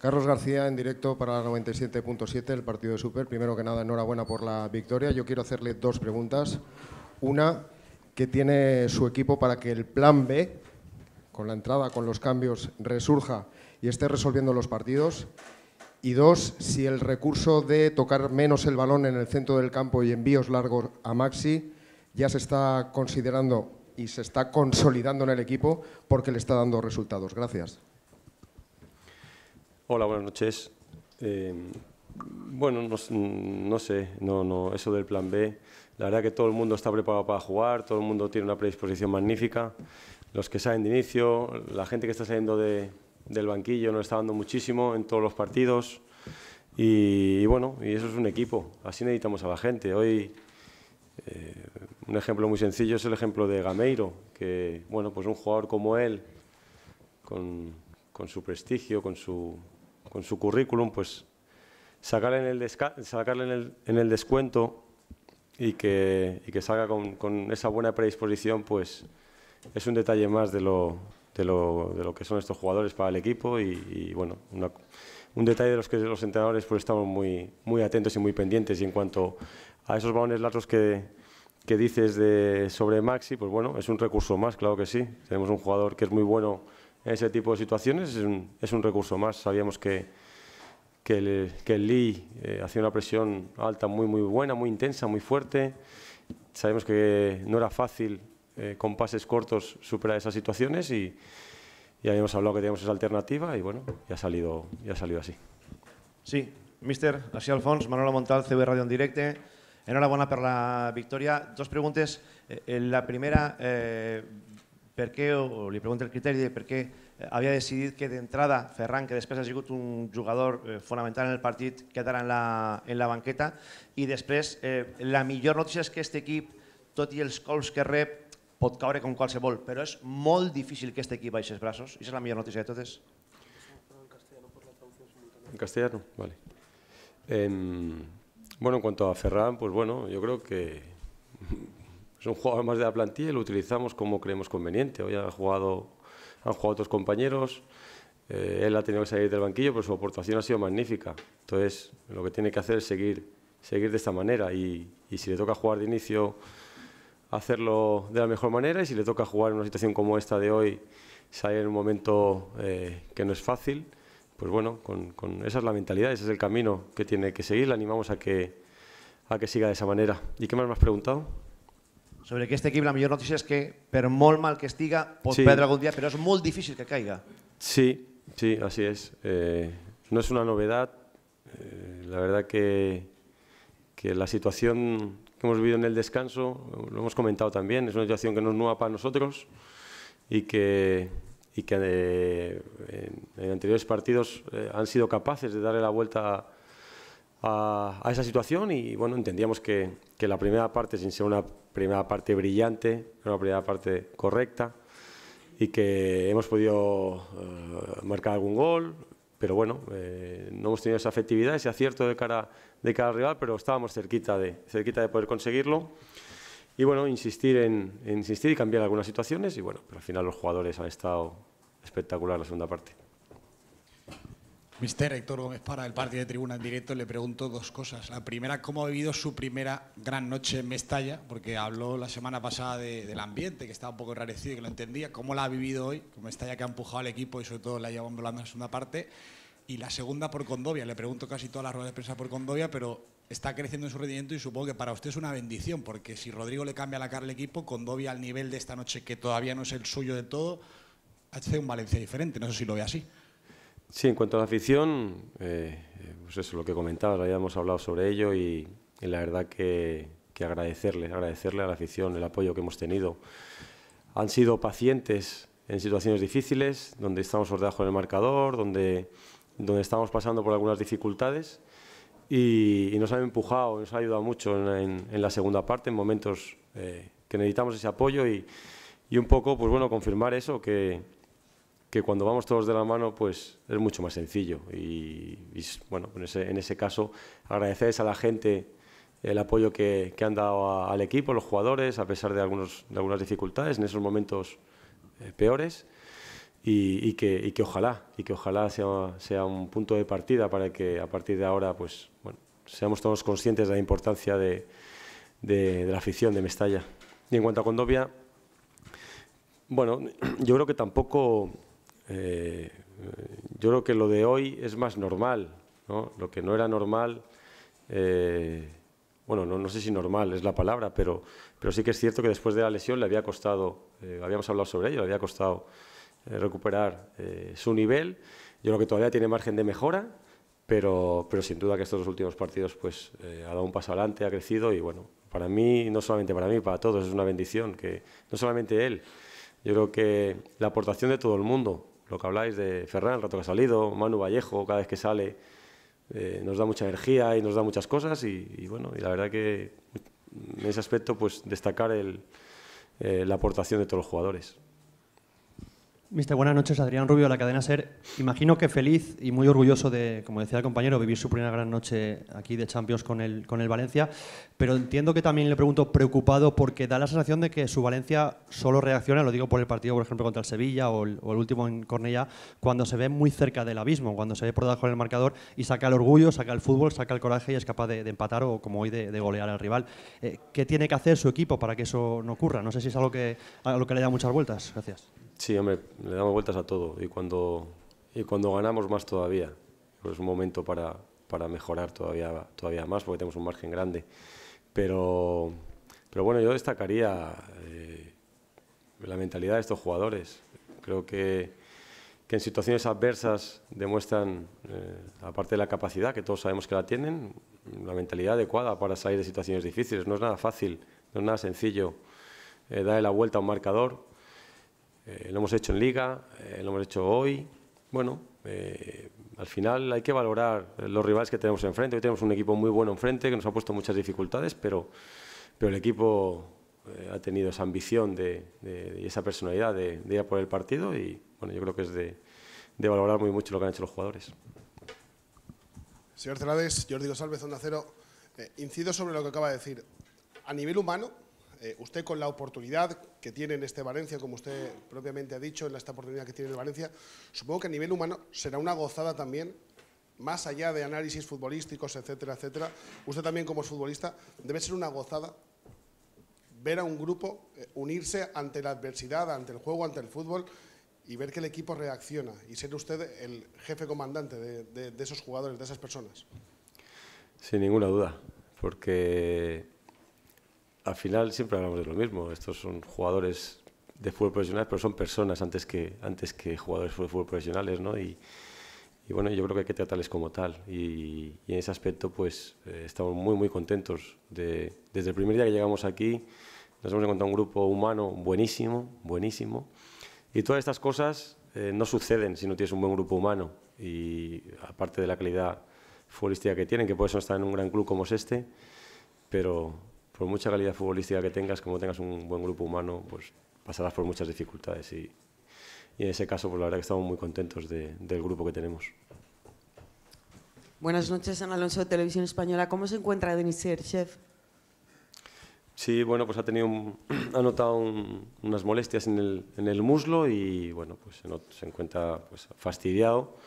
Carlos García, en directo para la 97.7, el partido de Super. Primero que nada, enhorabuena por la victoria. Yo quiero hacerle dos preguntas. Una, ¿qué tiene su equipo para que el plan B, con la entrada, con los cambios, resurja y esté resolviendo los partidos? Y dos, si el recurso de tocar menos el balón en el centro del campo y envíos largos a Maxi ya se está considerando y se está consolidando en el equipo porque le está dando resultados. Gracias. Hola, buenas noches. Eh, bueno, no, sé, no, no, eso del plan B. La verdad que todo el mundo está preparado para jugar, todo el mundo tiene una predisposición magnífica. Los que salen de inicio, la gente que está saliendo del banquillo nos está dando muchísimo en todos los partidos. Y, bueno, y eso es un equipo, así necesitamos a la gente. Hoy eh, un ejemplo muy sencillo es el ejemplo de Gameiro, que bueno, pues un jugador como él, con su prestigio, con su con su currículum, pues sacarle en el, descuento y que, y que salga con, con, esa buena predisposición, pues es un detalle más de lo, de lo, de lo que son estos jugadores para el equipo y, bueno, un detalle de los que los entrenadores pues estamos muy, muy atentos y muy pendientes y en cuanto a esos balones largos que, que dices de, sobre Maxi, pues bueno, es un recurso más, claro que sí. Tenemos un jugador que es muy bueno en ese tipo de situaciones. Es un, recurso más. Sabíamos que, que el, Lee eh, hacía una presión alta muy, muy buena, muy intensa, muy fuerte. Sabemos que no era fácil eh, con pases cortos superar esas situaciones y, ya habíamos hablado que teníamos esa alternativa y bueno, ya ha salido, ya ha salido así. Sí, mister, así Alfonso, Manuela Montal, CB Radio en directe. Enhorabuena por la victoria, Dos preguntas eh, la primera, per què, o li pregunta el criteri de per què eh, havia decidit que d'entrada Ferran, que després ha sigut un jugador eh, fonamental en el partit, quedarà en la, en la banqueta. I després, eh, la millor notícia és que aquest equip, tot i els cols que rep, pot caure com qualsevol, però és molt difícil que aquest equip baixi els braços. I és la millor notícia de totes. En castellano, vale. Eh, bueno, en cuanto a Ferran, pues bueno, yo creo que es un jugador más de la plantilla y lo utilizamos como creemos conveniente. Hoy ha jugado, han jugado otros compañeros, eh, él ha tenido que salir del banquillo, pero su aportación ha sido magnífica. Entonces, lo que tiene que hacer es seguir, seguir de esta manera y, si le toca jugar de inicio, hacerlo de la mejor manera y si le toca jugar en una situación como esta de hoy, salir en un momento eh, que no es fácil, pues bueno, con, esa es la mentalidad, ese es el camino que tiene que seguir, le animamos a que, a que siga de esa manera. ¿Y qué más me has preguntado? sobre que este equipo la mejor noticia es que per molt mal que estiga puede sí. algún día pero es muy difícil que caiga. Sí, sí, así es. Eh, no es una novedad. Eh, la verdad que, que la situación que hemos vivido en el descanso, lo hemos comentado también, es una situación que no es nueva para nosotros y que, y que eh, en, anteriores partidos han sido capaces de darle la vuelta a esa situación y bueno, entendíamos que, la primera parte, sin ser una primera parte brillante, una primera parte correcta y que hemos podido eh, marcar algún gol, pero bueno, eh, no hemos tenido esa efectividad, ese acierto de cara, de cara al rival, pero estábamos cerquita de, cerquita de poder conseguirlo. Y bueno, insistir en, insistir y cambiar algunas situaciones y bueno, pero al final los jugadores han estado espectacular la segunda parte. Mister Héctor Gómez para el partido de tribuna en directo le pregunto dos cosas. La primera, ¿cómo ha vivido su primera gran noche en Mestalla? Porque habló la semana pasada del ambiente, que estaba un poco enrarecido y que lo entendía. ¿Cómo la ha vivido hoy? como Mestalla que ha empujado al equipo y sobre todo la ha llevado en la segunda parte. Y la segunda por Condovia. Le pregunto casi todas las ruedas de prensa por Condovia, pero está creciendo en su rendimiento y supongo que para usted es una bendición, porque si Rodrigo le cambia la cara al equipo, Condovia al nivel de esta noche, que todavía no es el suyo de todo, hace un Valencia diferente. No sé si lo ve así. Sí, en cuanto a la afición, eh, pues eso, lo que comentaba, ya hemos hablado sobre ello y, la verdad que, agradecerle, agradecerle a la afición el apoyo que hemos tenido. Han sido pacientes en situaciones difíciles, donde estamos por debajo del marcador, donde, donde estamos pasando por algunas dificultades y, nos han empujado, nos ha ayudado mucho en, la segunda parte, en momentos eh, que necesitamos ese apoyo y, y un poco, pues bueno, confirmar eso, que que cuando vamos todos de la mano, pues es mucho más sencillo. Y, bueno, en ese, en ese, caso, agradecerles a la gente el apoyo que, que han dado al equipo, los jugadores, a pesar de, algunos, de algunas dificultades en esos momentos eh, peores. Y, que, y, que, ojalá, y que ojalá sea, sea, un punto de partida para que a partir de ahora pues, bueno, seamos todos conscientes de la importancia de, de, de la afición de Mestalla. Y en cuanto a Condovia, bueno, yo creo que tampoco eh, eh, yo creo que lo de hoy es más normal, Lo que no era normal, eh, bueno, no, no, sé si normal es la palabra, pero, pero sí que es cierto que después de la lesión le había costado, habíamos hablado sobre ello, le había costado recuperar su nivel. Yo creo que todavía tiene margen de mejora, pero, pero sin duda que estos últimos partidos pues, ha dado un paso adelante, ha crecido y bueno, para mí, no solamente para mí, para todos es una bendición, que no solamente él, yo creo que la aportación de todo el mundo, lo que habláis de Ferran, el rato que ha salido, Manu Vallejo, cada vez que sale, eh, nos da mucha energía y nos da muchas cosas y, bueno, y la verdad que en ese aspecto pues destacar eh, la aportación de todos los jugadores buenas noches. Adrián Rubio de la cadena SER. Imagino que feliz y muy orgulloso de, como decía el compañero, vivir su primera gran noche aquí de Champions con el, con el Valencia, pero entiendo que también le pregunto preocupado porque da la sensación de que su Valencia solo reacciona, lo digo por el partido, por ejemplo, contra el Sevilla o el, último en Cornella, cuando se ve muy cerca del abismo, cuando se ve por debajo del marcador y saca el orgullo, saca el fútbol, saca el coraje y es capaz de, empatar o, como hoy, de, golear al rival. Eh, ¿Qué tiene que hacer su equipo para que eso no ocurra? No sé si es algo que, a lo que le da muchas vueltas. Gracias. Sí, le damos vueltas a todo y cuando, y cuando ganamos más todavía. Pues es un momento para, para mejorar todavía, todavía más porque tenemos un margen grande. Pero, pero bueno, yo destacaría eh, la mentalidad de estos jugadores. Creo que, que en situaciones adversas demuestran, eh, aparte de la capacidad, que todos sabemos que la tienen, la mentalidad adecuada para salir de situaciones difíciles. No es nada fácil, no es nada sencillo eh, darle la vuelta a un marcador eh, lo hemos hecho en Liga, eh, lo hemos hecho hoy. Bueno, eh, al final hay que valorar los rivales que tenemos enfrente. Hoy tenemos un equipo muy bueno enfrente que nos ha puesto muchas dificultades, pero, pero el equipo ha tenido esa ambición de, y esa personalidad de, ir a por el partido y bueno, yo creo que es de, valorar muy mucho lo que han hecho los jugadores. Señor Celades, Jordi González, Onda Cero, incido sobre lo que acaba de decir. A nivel humano, eh, usted con la oportunidad que tiene en este Valencia, como usted propiamente ha dicho, en esta oportunidad que tiene en Valencia, supongo que a nivel humano será una gozada también, más allá de análisis futbolísticos, etcétera, etcétera. Usted también como futbolista debe ser una gozada ver a un grupo eh, unirse ante la adversidad, ante el juego, ante el fútbol y ver que el equipo reacciona y ser usted el jefe comandante de esos jugadores, de esas personas. Sin ninguna duda, porque al final siempre hablamos de lo mismo. Estos son jugadores de fútbol profesional, pero son personas antes que, antes que jugadores de fútbol profesionales, ¿no? Y, bueno, yo creo que hay que tratarles como tal. Y, en ese aspecto, pues eh, estamos muy, muy contentos. De, desde el primer día que llegamos aquí, nos hemos encontrado un grupo humano buenísimo, buenísimo. Y todas estas cosas eh, no suceden si no tienes un buen grupo humano. Y aparte de la calidad futbolística que tienen, que por eso están en un gran club como es este, pero por mucha calidad futbolística que tengas, como tengas un buen grupo humano, pues pasarás por muchas dificultades. Y, en ese caso, por pues la verdad que estamos muy contentos del grupo que tenemos. Buenas noches, Ana Alonso de Televisión Española. ¿Cómo se encuentra Denis chef? Sí, bueno, pues ha tenido, ha notado unas molestias en el, muslo y bueno, pues se, se encuentra pues, fastidiado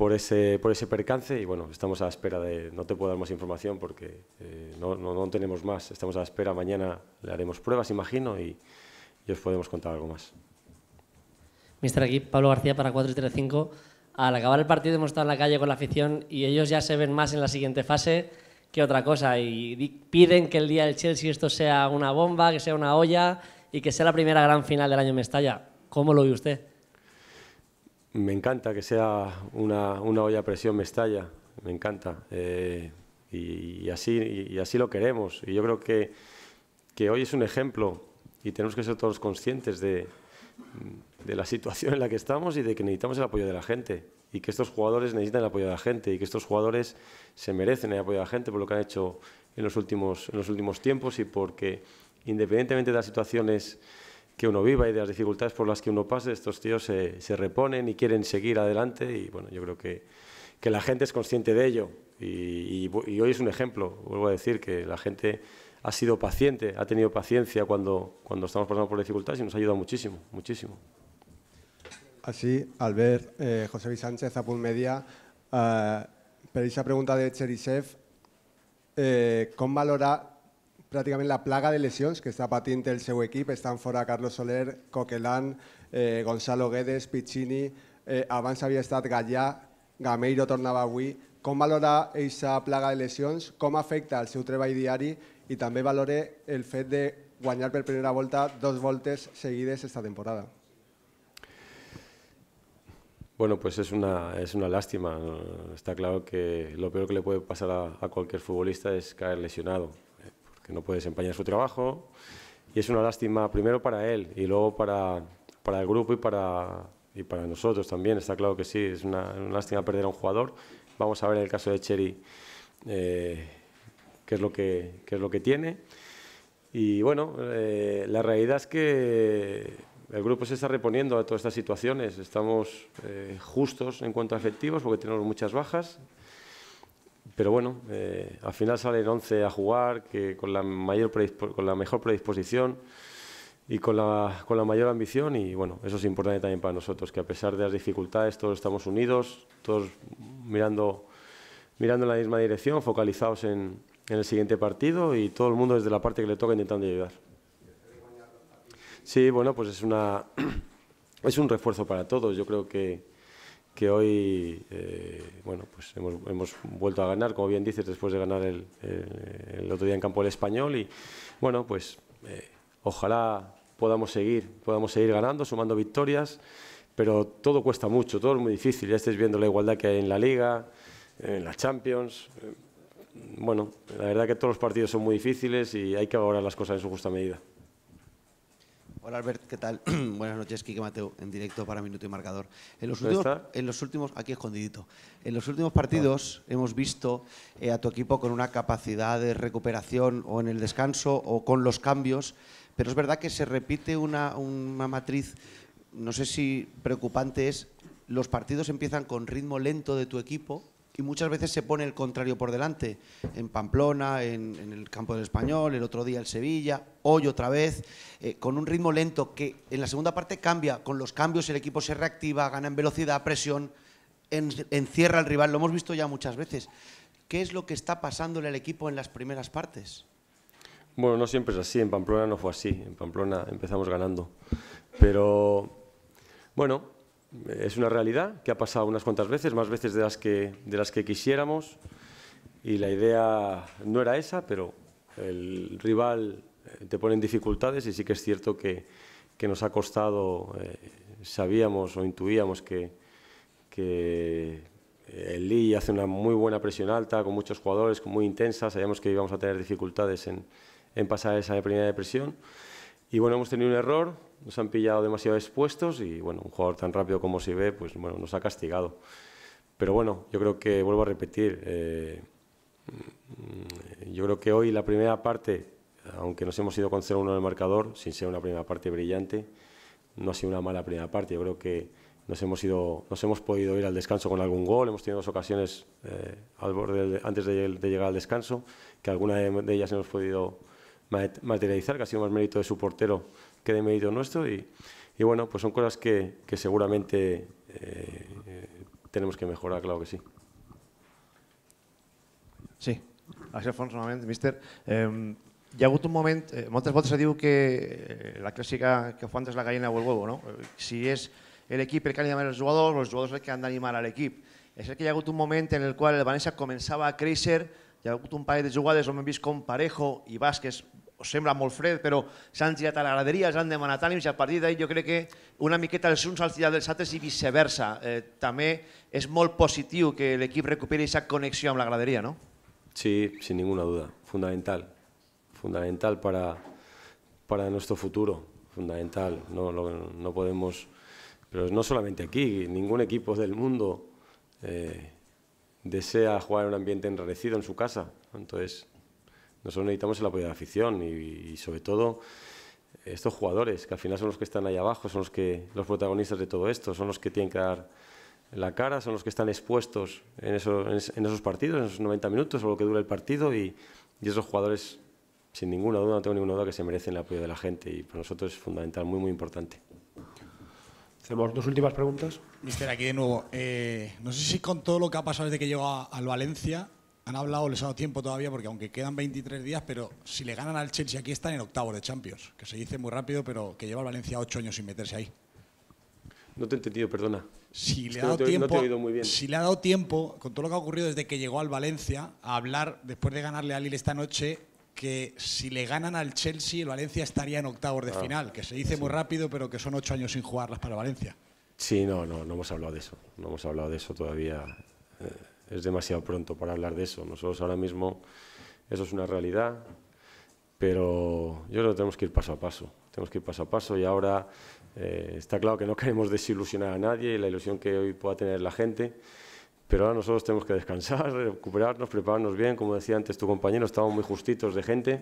por ese, por ese percance y bueno, estamos a la espera de, no te puedo dar más información porque eh, no, no, no, tenemos más, estamos a la espera, mañana le haremos pruebas, imagino, y, y os podemos contar algo más. Mister, aquí Pablo García para 435. Al acabar el partido hemos estado en la calle con la afición y ellos ya se ven más en la siguiente fase que otra cosa y piden que el día del Chelsea esto sea una bomba, que sea una olla y que sea la primera gran final del año Mestalla. ¿Cómo lo ve usted? Me encanta que sea una, olla a presión estalla, me encanta. Eh, y, así, y, así lo queremos. Y yo creo que, que hoy es un ejemplo y tenemos que ser todos conscientes de, la situación en la que estamos y de que necesitamos el apoyo de la gente y que estos jugadores necesitan el apoyo de la gente y que estos jugadores se merecen el apoyo de la gente por lo que han hecho en últimos, en los últimos tiempos y porque independientemente de las situaciones que uno viva y de las dificultades por las que uno pase, estos tíos se, reponen y quieren seguir adelante y bueno, yo creo que, que la gente es consciente de ello y, hoy es un ejemplo, vuelvo a decir que la gente ha sido paciente, ha tenido paciencia cuando, cuando estamos pasando por dificultades y nos ha ayudado muchísimo, muchísimo. Así, al ver eh, José Luis Sánchez, Apul Media, eh, pero esa pregunta de Cherisev, eh, ¿cómo valora pràcticament la plaga de lesions que està patint el seu equip. Estan fora Carlos Soler, Coquelan, eh, Gonzalo Guedes, Piccini, eh, abans havia estat Gallà, Gameiro tornava avui. Com valora aquesta plaga de lesions? Com afecta el seu treball diari? I també valora el fet de guanyar per primera volta dos voltes seguides esta temporada. Bueno, pues es una, es una lástima. Está claro que lo peor que le puede pasar a, a cualquier futbolista es caer lesionado. no puede desempeñar su trabajo. Y es una lástima primero para él y luego para, el grupo y para, para nosotros también. Está claro que sí, es una, lástima perder a un jugador. Vamos a ver en el caso de Cherry eh, qué, es lo que, es lo que tiene. Y bueno, eh, la realidad es que el grupo se está reponiendo a todas estas situaciones. Estamos eh, justos en cuanto a efectivos porque tenemos muchas bajas pero bueno, eh, al final salen 11 a jugar, que con la, mayor con la mejor predisposición y con la, con la mayor ambición y bueno, eso es importante también para nosotros, que a pesar de las dificultades todos estamos unidos, todos mirando, mirando en la misma dirección, focalizados en, en el siguiente partido y todo el mundo desde la parte que le toca intentando ayudar. Sí, bueno, pues es, una, es un refuerzo para todos. Yo creo que que hoy eh, bueno, pues hemos, hemos, vuelto a ganar, como bien dices, después de ganar el, eh, otro día en campo el español. Y bueno, pues eh, ojalá podamos seguir, podamos seguir ganando, sumando victorias, pero todo cuesta mucho, todo es muy difícil. Ya estáis viendo la igualdad que hay en la Liga, en las Champions. Bueno, la verdad que todos los partidos son muy difíciles y hay que valorar las cosas en su justa medida. Hola Albert, ¿qué tal? Buenas noches, Quique Mateo, en directo para Minuto y Marcador. En los últimos, aquí escondidito, en los últimos partidos ah. hemos visto eh, a tu equipo con una capacidad de recuperación o en el descanso o con los cambios, pero es verdad que se repite una, una matriz, no sé si preocupante es, los partidos empiezan con ritmo lento de tu equipo, y muchas veces se pone el contrario por delante. En Pamplona, en, el campo del español, el otro día el Sevilla, hoy otra vez, eh, con un ritmo lento que en la segunda parte cambia. Con los cambios el equipo se reactiva, gana en velocidad, presión, encierra al rival. Lo hemos visto ya muchas veces. ¿Qué es lo que está pasando en el equipo en las primeras partes? Bueno, no siempre es así. En Pamplona no fue así. En Pamplona empezamos ganando. Pero, bueno, es una realidad que ha pasado unas cuantas veces, más veces de las que, de las que quisiéramos, y la idea no era esa, pero el rival eh, te pone en dificultades y sí que es cierto que, nos ha costado, eh, sabíamos o intuíamos que, el Lee hace una muy buena presión alta, con muchos jugadores, muy intensa, sabíamos que íbamos a tener dificultades en, en pasar esa primera depresión. Y bueno, hemos tenido un error, nos han pillado demasiado expuestos y bueno, un jugador tan rápido como se ve, pues bueno, nos ha castigado. Pero bueno, yo creo que, vuelvo a repetir, eh, yo creo que hoy la primera parte, aunque nos hemos ido con 0-1 en el marcador, sin ser una primera parte brillante, no ha sido una mala primera parte. Yo creo que nos hemos, ido, nos hemos podido ir al descanso con algún gol, hemos tenido dos ocasiones eh, al borde antes de, de, llegar al descanso, que alguna de ellas hemos podido materializar, que ha sido más mérito de su portero que de mérito nuestro. Y, bueno, pues son cosas que, seguramente eh, eh, tenemos que mejorar, claro que sí. Sí, así fons nuevamente, mister em, Ya un momento, eh, veces digo que eh, la clásica que fue antes la gallina o el huevo, no? Si es el equipo el que anima los los los los jugadores el que han animar al equipo. Es el que ya ha un momento en el cual el Vanessa comenzaba a crecer. Hi ha hagut un parell de jugades on hem vist com Parejo i Vázquez sembla molt fred, però s'han girat a la graderia, s'han demanat ànims i a partir d'ahir jo crec que una miqueta els uns als girat dels altres i viceversa. Eh, també és molt positiu que l'equip recuperi aquesta connexió amb la graderia, no? Sí, sin ninguna duda. Fundamental. Fundamental para, para nuestro futuro. Fundamental. No, no, no podemos... Pero no solamente aquí, ningún equipo del mundo... Eh, desea jugar en un ambiente enrarecido en su casa. Entonces, nosotros necesitamos el apoyo de la afición y, sobre todo estos jugadores, que al final son los que están ahí abajo, son los, que, los protagonistas de todo esto, son los que tienen que dar la cara, son los que están expuestos en, esos partidos, en esos 90 minutos o lo que dura el partido y, y esos jugadores, sin ninguna duda, no tengo ninguna duda que se merecen el apoyo de la gente y para nosotros es fundamental, muy, muy importante. Hacemos dos últimas preguntas. Mister, aquí de nuevo. Eh, no sé si con todo lo que ha pasado desde que llegó al Valencia, han hablado, les ha dado tiempo todavía, porque aunque quedan 23 días, pero si le ganan al Chelsea aquí están en octavos de Champions, que se dice muy rápido, pero que lleva al Valencia ocho años sin meterse ahí. No te he entendido, perdona. Si le, ha dado tiempo, muy bien. si le ha dado tiempo, con todo lo que ha ocurrido desde que llegó al Valencia, a hablar, después de ganarle al Lille esta noche, que si le ganan al Chelsea, el Valencia estaría en octavos de ah, final, que se dice muy rápido, pero que son ocho años sin jugarlas para Valencia. Sí, no, no, no hemos hablado de eso. No hemos hablado de eso todavía. Eh, es demasiado pronto para hablar de eso. Nosotros ahora mismo, eso es una realidad, pero yo creo que tenemos que ir paso a paso. Tenemos que ir paso a paso y ahora eh, está claro que no queremos desilusionar a nadie y la ilusión que hoy pueda tener la gente. Pero ahora nosotros tenemos que descansar, recuperarnos, prepararnos bien. Como decía antes tu compañero, estamos muy justitos de gente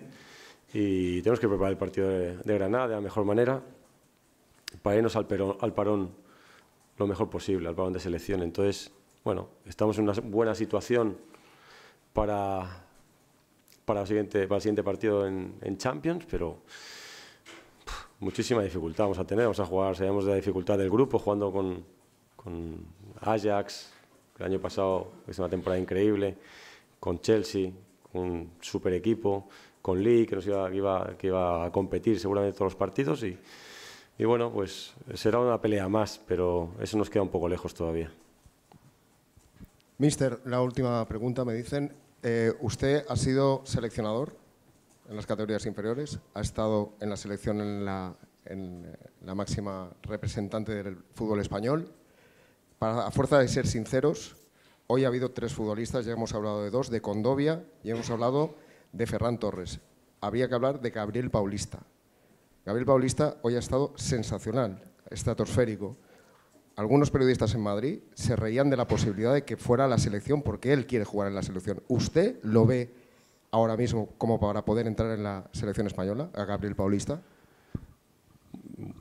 y tenemos que preparar el partido de, Granada de la mejor manera para irnos al, parón lo mejor posible, al parón de selección. Entonces, bueno, estamos en una buena situación para, para, el, siguiente, partido en, Champions, pero muchísima dificultad vamos a tener. Vamos a jugar, sabemos de la dificultad del grupo, jugando con Ajax, el año pasado es una temporada increíble con Chelsea, un super equipo, con Lee, que, nos iba, que, iba, a competir seguramente todos los partidos. Y, bueno, pues será una pelea más, pero eso nos queda un poco lejos todavía. Mister, la última pregunta me dicen. Eh, ¿Usted ha sido seleccionador en las categorías inferiores? ¿Ha estado en la selección en la, en eh, la máxima representante del fútbol español? a fuerza de ser sinceros, hoy ha habido tres futbolistas, ya hemos hablado de dos, de Condovia y hemos hablado de Ferran Torres. Habría que hablar de Gabriel Paulista. Gabriel Paulista hoy ha estado sensacional, estratosférico. Algunos periodistas en Madrid se reían de la posibilidad de que fuera a la selección porque él quiere jugar en la selección. ¿Usted lo ve ahora mismo como para poder entrar en la selección española, a Gabriel Paulista?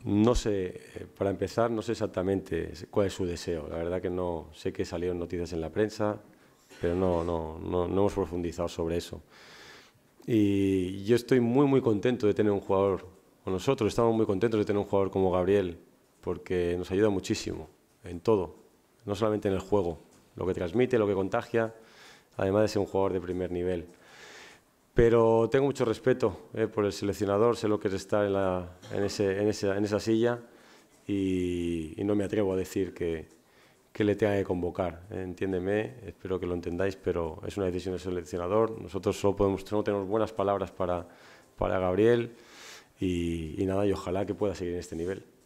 No sé, eh, para empezar, no sé exactamente cuál es su deseo. La verdad que no sé que salieron noticias en la prensa, pero no, no, no, hemos profundizado sobre eso. Y yo estoy muy, muy contento de tener un jugador, o nosotros estamos muy contentos de tener un jugador como Gabriel, porque nos ayuda muchísimo en todo, no solamente en el juego, lo que transmite, lo que contagia, además de ser un jugador de primer nivel. Pero tengo mucho respeto eh, por el seleccionador, sé lo que es estar en, esa silla y, no me atrevo a decir que, le tenga que convocar. Eh, entiéndeme, espero que lo entendáis, pero es una decisión del seleccionador. Nosotros solo podemos, tenemos buenas palabras para, Gabriel y, y nada, y ojalá que pueda seguir en este nivel.